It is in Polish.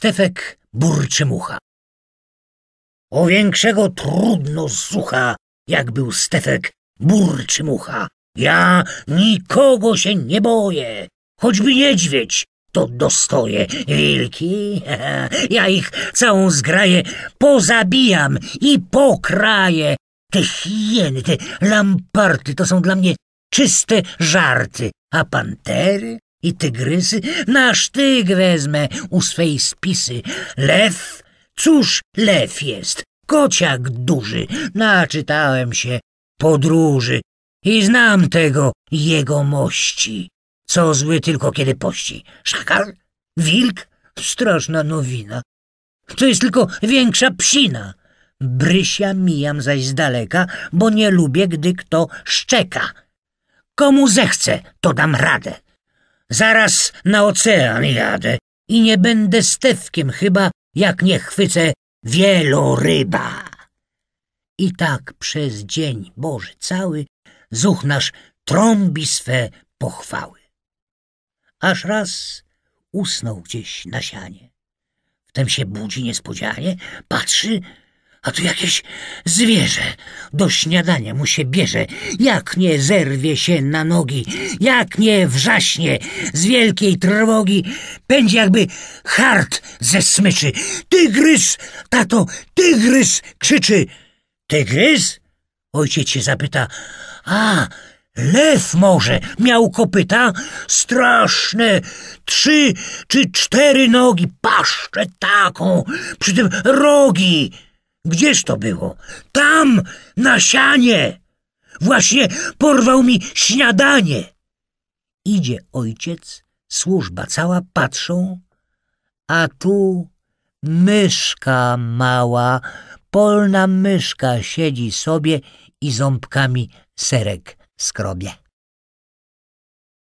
Stefek burczy mucha. O większego trudno słucha, jak był Stefek burczy mucha. Ja nikogo się nie boję, choćby niedźwiedź, to dostoję. Wilki, ja ich całą zgraję pozabijam i pokraję. Te hieny, te lamparty to są dla mnie czyste żarty, a pantery i tygrysy? Nasz tyg wezmę u swej spisy. Lew? Cóż lew jest? Kociak duży. Naczytałem się podróży i znam tego jego mości. Co zły tylko kiedy pości. Szakal? Wilk? Straszna nowina. To jest tylko większa psina. Brysia mijam zaś z daleka, bo nie lubię, gdy kto szczeka. Komu zechce, to dam radę. Zaraz na ocean jadę i nie będę stewkiem chyba, jak nie chwycę wieloryba. I tak przez dzień Boży cały zuch nasz trąbi swe pochwały. Aż raz usnął gdzieś na sianie. Wtem się budzi niespodzianie, patrzy, a tu jakieś zwierzę. Do śniadania mu się bierze, jak nie zerwie się na nogi, jak nie wrzaśnie z wielkiej trwogi, pędzi jakby hart ze smyczy. Tygrys, tato, tygrys, krzyczy. Tygrys? Ojciec się zapyta, a, Lew może miał kopyta straszne, trzy czy cztery nogi, paszczę taką, przy tym rogi. Gdzież to było? Tam, na sianie! Właśnie porwał mi śniadanie! Idzie ojciec, służba cała patrzą, a tu myszka mała, polna myszka siedzi sobie i ząbkami serek skrobie.